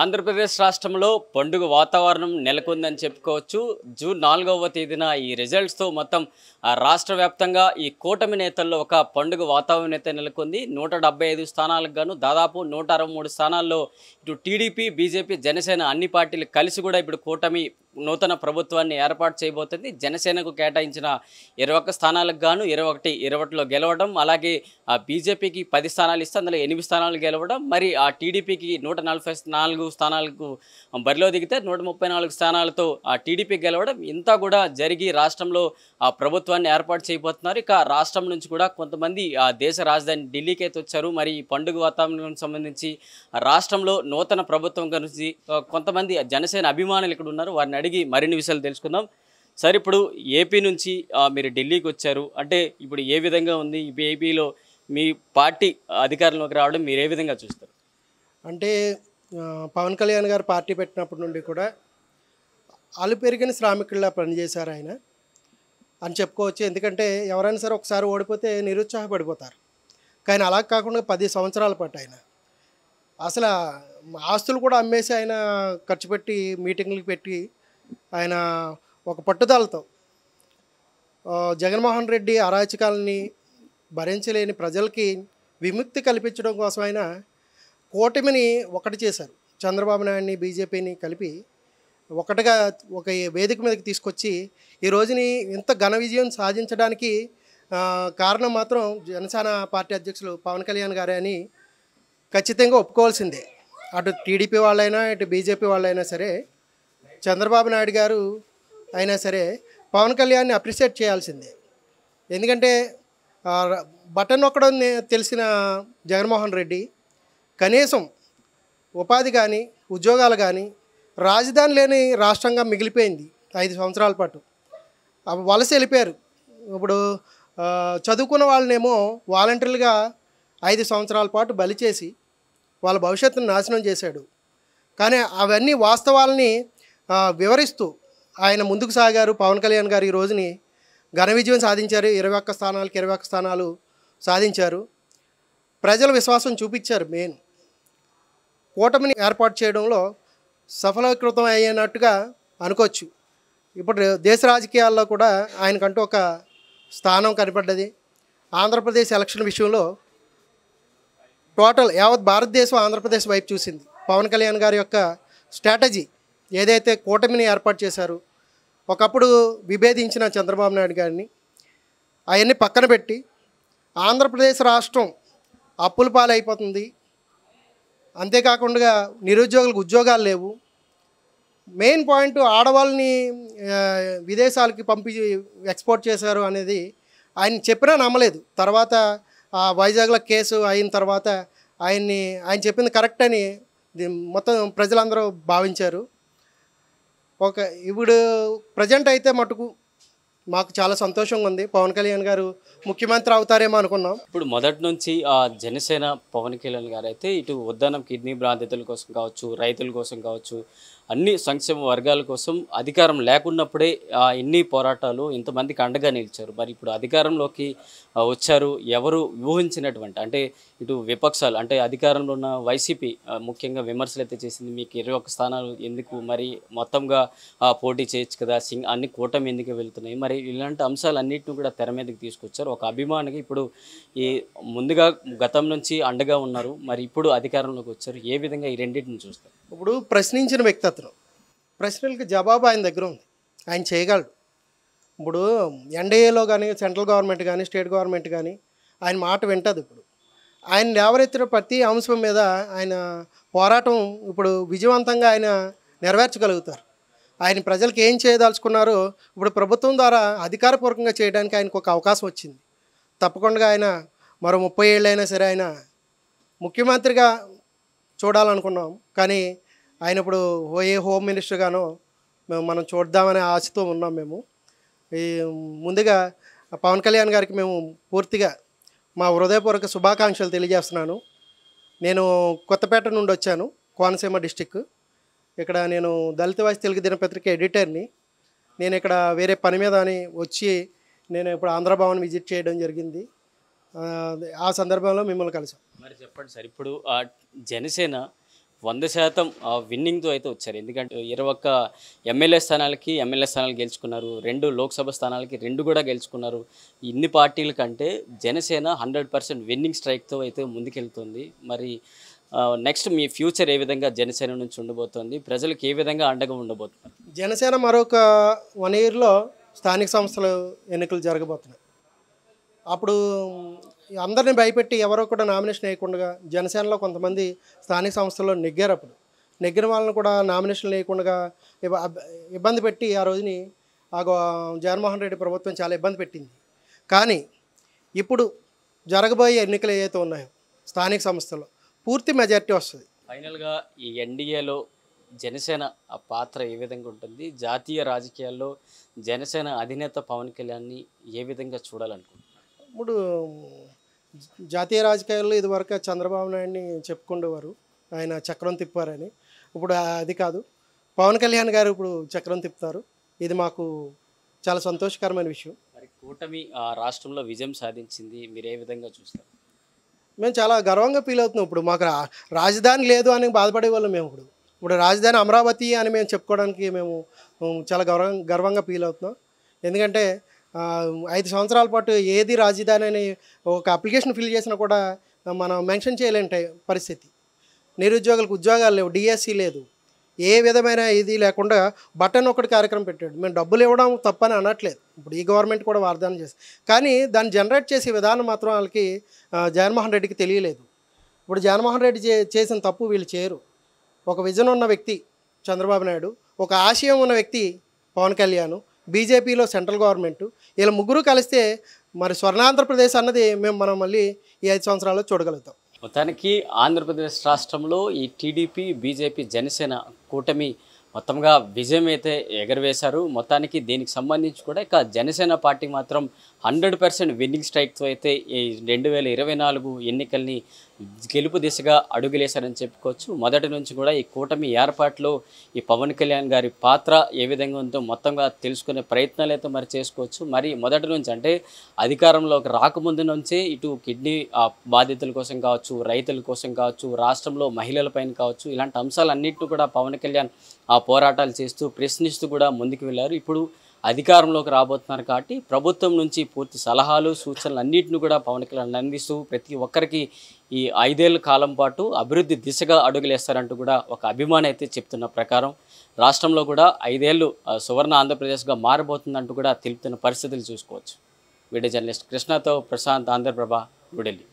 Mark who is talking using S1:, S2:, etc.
S1: ఆంధ్రప్రదేశ్ రాష్ట్రంలో పండుగ వాతావరణం నెలకొందని చెప్పుకోవచ్చు జూన్ నాలుగవ తేదీన ఈ రిజల్ట్స్తో మొత్తం రాష్ట్ర వ్యాప్తంగా ఈ కూటమి నేతల్లో ఒక పండుగ వాతావరణం అయితే నెలకొంది నూట డెబ్బై ఐదు స్థానాలకు గాను దాదాపు నూట అరవై మూడు స్థానాల్లో ఇటు టీడీపీ బీజేపీ జనసేన అన్ని పార్టీలు కలిసి కూడా ఇప్పుడు కూటమి నూతన ప్రభుత్వాన్ని ఏర్పాటు చేయబోతుంది జనసేనకు కేటాయించిన ఇరవై ఒక్క స్థానాలకు గాను ఇరవై ఒకటి ఇరవైలో గెలవడం అలాగే బీజేపీకి పది స్థానాలు ఇస్తే అందులో ఎనిమిది స్థానాలు గెలవడం మరి ఆ టీడీపీకి నూట నలభై నాలుగు స్థానాలకు బరిలో దిగితే నూట ముప్పై నాలుగు స్థానాలతో ఆ టీడీపీ గెలవడం ఇంత కూడా జరిగి రాష్ట్రంలో ఆ ప్రభుత్వాన్ని ఏర్పాటు చేయబోతున్నారు ఇక రాష్ట్రం నుంచి కూడా కొంతమంది ఆ దేశ రాజధాని ఢిల్లీకి అయితే వచ్చారు మరి ఈ పండుగ వాతావరణం సంబంధించి రాష్ట్రంలో నూతన ప్రభుత్వం గురించి కొంతమంది జనసేన అభిమానులు ఇక్కడ ఉన్నారు వారిని అడిగి మరిన్ని విషయాలు తెలుసుకుందాం సార్ ఇప్పుడు ఏపీ నుంచి మీరు ఢిల్లీకి వచ్చారు అంటే ఇప్పుడు ఏ విధంగా ఉంది ఏపీలో మీ పార్టీ అధికారంలోకి రావడం మీరు ఏ విధంగా చూస్తారు
S2: అంటే పవన్ కళ్యాణ్ గారు పార్టీ పెట్టినప్పటి నుండి కూడా అలు పెరిగిన శ్రామికుల్లా పనిచేశారు ఆయన అని చెప్పుకోవచ్చు ఎందుకంటే ఎవరైనా సరే ఒకసారి ఓడిపోతే నిరుత్సాహపడిపోతారు కానీ అలా కాకుండా పది సంవత్సరాల పాటు ఆయన అసలు ఆస్తులు కూడా అమ్మేసి ఆయన ఖర్చు పెట్టి మీటింగ్లు పెట్టి ఆయన ఒక పట్టుదలతో జగన్మోహన్ రెడ్డి అరాచకాలని భరించలేని ప్రజలకి విముక్తి కల్పించడం కోసం ఆయన కూటమిని ఒకటి చేశారు చంద్రబాబు నాయుడిని బీజేపీని కలిపి ఒకటిగా ఒక వేదిక మీదకి తీసుకొచ్చి ఈ రోజుని ఇంత ఘన విజయం సాధించడానికి కారణం మాత్రం జనసేన పార్టీ అధ్యక్షులు పవన్ కళ్యాణ్ గారే అని ఖచ్చితంగా ఒప్పుకోవాల్సిందే అటు టీడీపీ వాళ్ళైనా ఇటు బీజేపీ వాళ్ళైనా సరే చంద్రబాబు నాయుడు గారు అయినా సరే పవన్ కళ్యాణ్ని అప్రిషియేట్ చేయాల్సిందే ఎందుకంటే బటన్ ఒక్కడం తెలిసిన జగన్మోహన్ రెడ్డి కనీసం ఉపాధి కానీ ఉద్యోగాలు కానీ రాజధాని లేని రాష్ట్రంగా మిగిలిపోయింది ఐదు సంవత్సరాల పాటు వలస వెళ్ళిపోయారు ఇప్పుడు చదువుకున్న వాళ్ళనేమో వాలంటీర్లుగా ఐదు సంవత్సరాల పాటు బలి చేసి వాళ్ళ భవిష్యత్తును నాశనం చేశాడు కానీ అవన్నీ వాస్తవాలని వివరిస్తూ ఆయన ముందుకు సాగారు పవన్ కళ్యాణ్ గారు ఈ రోజుని ఘన విజయం సాధించారు ఇరవై ఒక్క స్థానాలకు ఇరవై ఒక్క స్థానాలు సాధించారు ప్రజల విశ్వాసం చూపించారు మెయిన్ కూటమిని ఏర్పాటు చేయడంలో సఫలకృతం అయ్యేనట్టుగా అనుకోవచ్చు ఇప్పుడు దేశ రాజకీయాల్లో కూడా ఆయనకంటూ ఒక స్థానం కనపడ్డది ఆంధ్రప్రదేశ్ ఎలక్షన్ విషయంలో టోటల్ యావత్ భారతదేశం ఆంధ్రప్రదేశ్ వైపు చూసింది పవన్ కళ్యాణ్ గారి యొక్క స్ట్రాటజీ ఏదైతే కూటమిని ఏర్పాటు చేశారు ఒకప్పుడు విభేదించిన చంద్రబాబు నాయుడు గారిని అవన్నీ పక్కన పెట్టి ఆంధ్రప్రదేశ్ రాష్ట్రం అప్పుల పాలైపోతుంది అంతేకాకుండా నిరుద్యోగులకు ఉద్యోగాలు లేవు మెయిన్ పాయింట్ ఆడవాళ్ళని విదేశాలకి పంపి ఎక్స్పోర్ట్ చేశారు అనేది ఆయన చెప్పినా నమ్మలేదు తర్వాత ఆ వైజాగ్లో కేసు అయిన తర్వాత ఆయన్ని ఆయన చెప్పింది కరెక్ట్ అని మొత్తం ప్రజలందరూ భావించారు ఒక ఇప్పుడు ప్రజెంట్ అయితే మటుకు మాకు చాలా సంతోషంగా ఉంది పవన్ కళ్యాణ్ గారు ముఖ్యమంత్రి అవుతారేమో
S1: అనుకున్నాం ఇప్పుడు మొదటి నుంచి ఆ జనసేన పవన్ కళ్యాణ్ గారు అయితే ఇటు ఉద్దానం కిడ్నీ బ్రాంతితుల కోసం కావచ్చు రైతుల కోసం కావచ్చు అన్ని సంక్షేమ వర్గాల కోసం అధికారం లేకున్నప్పుడే ఎన్ని పోరాటాలు ఇంతమందికి అండగా నిలిచారు మరి ఇప్పుడు అధికారంలోకి వచ్చారు ఎవరు ఊహించినటువంటి అంటే ఇటు విపక్షాలు అంటే అధికారంలో ఉన్న వైసీపీ ముఖ్యంగా విమర్శలు అయితే చేసింది మీకు ఇరవై ఒక్క స్థానాలు ఎందుకు మరి మొత్తంగా పోటీ చేయొచ్చు కదా సింగ్ అన్ని కూటమి ఎందుకు వెళ్తున్నాయి మరి ఇలాంటి అంశాలు అన్నింటిని కూడా తెర మీదకి తీసుకొచ్చారు ఒక అభిమానికి ఇప్పుడు ఈ ముందుగా గతం నుంచి అండగా ఉన్నారు మరి ఇప్పుడు అధికారంలోకి వచ్చారు ఏ విధంగా ఈ రెండింటిని చూస్తారు
S2: ఇప్పుడు ప్రశ్నించిన వ్యక్తి ప్రశ్నలకు జవాబు ఆయన దగ్గర ఉంది ఆయన చేయగలడు ఇప్పుడు ఎన్డీఏలో కానీ సెంట్రల్ గవర్నమెంట్ కానీ స్టేట్ గవర్నమెంట్ కానీ ఆయన మాట వింటుంది ఇప్పుడు ఆయన లేవరెత్తిన ప్రతి అంశం మీద ఆయన పోరాటం ఇప్పుడు విజయవంతంగా ఆయన నెరవేర్చగలుగుతారు ఆయన ప్రజలకు ఏం చేయదలుచుకున్నారో ఇప్పుడు ప్రభుత్వం ద్వారా అధికారపూర్వకంగా చేయడానికి ఆయనకు ఒక అవకాశం వచ్చింది తప్పకుండా ఆయన మరో ముప్పై ఏళ్ళైనా సరే ఆయన ముఖ్యమంత్రిగా చూడాలనుకున్నాం కానీ ఆయన ఇప్పుడు ఏ హోమ్ మినిస్టర్గానో మేము మనం చూద్దామనే ఆశతో ఉన్నాం మేము ఈ ముందుగా పవన్ కళ్యాణ్ గారికి మేము పూర్తిగా మా హృదయపూర్వక శుభాకాంక్షలు తెలియజేస్తున్నాను నేను కొత్తపేట నుండి వచ్చాను కోనసీమ డిస్టిక్ ఇక్కడ నేను దళిత వాసి తెలుగు దినపత్రిక ఎడిటర్ని నేను ఇక్కడ వేరే పని మీద అని వచ్చి నేను ఇప్పుడు ఆంధ్రభవన్ విజిట్ చేయడం జరిగింది ఆ సందర్భంలో మిమ్మల్ని కలిసాం
S1: మరి చెప్పండి సార్ ఇప్పుడు జనసేన వంద శాతం విన్నింగ్తో అయితే వచ్చారు ఎందుకంటే ఇరవై ఒక్క ఎమ్మెల్యే స్థానాలకి ఎమ్మెల్యే స్థానాలు గెలుచుకున్నారు రెండు లోక్సభ స్థానాలకి రెండు కూడా గెలుచుకున్నారు ఇన్ని పార్టీల కంటే జనసేన హండ్రెడ్ పర్సెంట్ విన్నింగ్ స్ట్రైక్తో అయితే ముందుకెళ్తుంది మరి నెక్స్ట్ మీ ఫ్యూచర్ ఏ విధంగా జనసేన నుంచి ఉండబోతోంది ప్రజలకు ఏ విధంగా అండగా ఉండబోతుంది
S2: జనసేన మరొక వన్ ఇయర్లో స్థానిక సంస్థలు ఎన్నికలు జరగబోతున్నాయి అప్పుడు అందరిని భయపెట్టి ఎవరో కూడా నామినేషన్ వేయకుండా జనసేనలో కొంతమంది స్థానిక సంస్థల్లో నెగ్గారు అప్పుడు నెగ్గిన వాళ్ళని కూడా నామినేషన్ వేయకుండా ఇబ్బంది పెట్టి ఆ రోజుని ఆ జగన్మోహన్ రెడ్డి ప్రభుత్వం చాలా ఇబ్బంది పెట్టింది కానీ ఇప్పుడు జరగబోయే ఎన్నికలు ఏవైతే ఉన్నాయో స్థానిక సంస్థలో పూర్తి మెజార్టీ వస్తుంది
S1: ఫైనల్గా ఈ ఎన్డీఏలో జనసేన ఆ పాత్ర ఏ విధంగా ఉంటుంది జాతీయ రాజకీయాల్లో జనసేన అధినేత పవన్ కళ్యాణ్ని ఏ విధంగా చూడాలనుకుంటున్నారు
S2: ఇప్పుడు జాతీయ రాజకీయాల్లో ఇదివరకు చంద్రబాబు నాయుడిని చెప్పుకుండేవారు ఆయన చక్రం తిప్పారని ఇప్పుడు అది కాదు పవన్ కళ్యాణ్ గారు ఇప్పుడు చక్రం తిప్పుతారు ఇది మాకు చాలా సంతోషకరమైన విషయం
S1: మరి కూటమి రాష్ట్రంలో విజయం సాధించింది మీరు ఏ విధంగా చూస్తారు
S2: మేము చాలా గర్వంగా ఫీల్ అవుతున్నాం ఇప్పుడు మాకు రాజధాని లేదు అని బాధపడే వాళ్ళం మేము ఇప్పుడు ఇప్పుడు రాజధాని అమరావతి అని మేము చెప్పుకోవడానికి మేము చాలా గౌరవం గర్వంగా ఫీల్ అవుతున్నాం ఎందుకంటే ఐదు సంవత్సరాల పాటు ఏది రాజధాని అని ఒక అప్లికేషన్ ఫిల్ చేసినా కూడా మనం మెన్షన్ చేయలేని పరిస్థితి నిరుద్యోగులకు ఉద్యోగాలు లేవు డిఎస్సి e లేదు ఏ విధమైన ఇది లేకుండా బటన్ ఒకటి కార్యక్రమం పెట్టాడు మేము డబ్బులు ఇవ్వడం తప్పని అనట్లేదు ఇప్పుడు ఈ గవర్నమెంట్ కూడా వాగ్దానం చేసి కానీ దాన్ని జనరేట్ చేసే విధానం మాత్రం వాళ్ళకి జగన్మోహన్ రెడ్డికి తెలియలేదు ఇప్పుడు జగన్మోహన్ రెడ్డి చేసిన తప్పు వీళ్ళు చేయరు ఒక విజన్ ఉన్న వ్యక్తి చంద్రబాబు నాయుడు ఒక ఆశయం ఉన్న వ్యక్తి పవన్ కళ్యాణ్ బీజేపీలో సెంట్రల్ గవర్నమెంట్ వీళ్ళ ముగ్గురు కలిస్తే మరి స్వర్ణాంధ్రప్రదేశ్ అన్నది మేము మనం మళ్ళీ ఈ ఐదు సంవత్సరాల్లో చూడగలుగుతాం
S1: మొత్తానికి ఆంధ్రప్రదేశ్ రాష్ట్రంలో ఈ టీడీపీ బీజేపీ జనసేన కూటమి మొత్తంగా విజయం అయితే ఎగరవేశారు మొత్తానికి దీనికి సంబంధించి కూడా ఇక జనసేన పార్టీ మాత్రం హండ్రెడ్ పర్సెంట్ విన్నింగ్ స్ట్రైక్తో అయితే ఈ రెండు వేల ఇరవై నాలుగు ఎన్నికల్ని గెలుపు దిశగా అడుగులేశారని చెప్పుకోవచ్చు మొదటి నుంచి కూడా ఈ కూటమి ఏర్పాట్లో ఈ పవన్ కళ్యాణ్ గారి పాత్ర ఏ విధంగా ఉందో మొత్తంగా తెలుసుకునే ప్రయత్నాలు అయితే మరి చేసుకోవచ్చు మరి మొదటి నుంచి అంటే అధికారంలోకి రాకముందు నుంచే ఇటు కిడ్నీ బాధితుల కోసం కావచ్చు రైతుల కోసం కావచ్చు రాష్ట్రంలో మహిళల పైన కావచ్చు ఇలాంటి అంశాలన్నింటినీ కూడా పవన్ కళ్యాణ్ ఆ పోరాటాలు చేస్తూ ప్రశ్నిస్తూ కూడా ముందుకు వెళ్ళారు ఇప్పుడు అధికారంలోకి రాబోతున్నారు కాబట్టి ప్రభుత్వం నుంచి పూర్తి సలహాలు సూచనలు అన్నింటిని కూడా పవన్ కళ్యాణ్ అందిస్తూ ప్రతి ఒక్కరికి ఈ ఐదేళ్ల కాలం పాటు అభివృద్ధి దిశగా అడుగులేస్తారంటూ కూడా ఒక అభిమాని అయితే చెప్తున్న ప్రకారం రాష్ట్రంలో కూడా ఐదేళ్లు సువర్ణ ఆంధ్రప్రదేశ్గా మారబోతుందంటూ కూడా తెలుపుతున్న పరిస్థితులు చూసుకోవచ్చు వీడియో జర్నలిస్ట్ కృష్ణతో ప్రశాంత్ ఆంధ్రప్రభ న్యూఢిల్లీ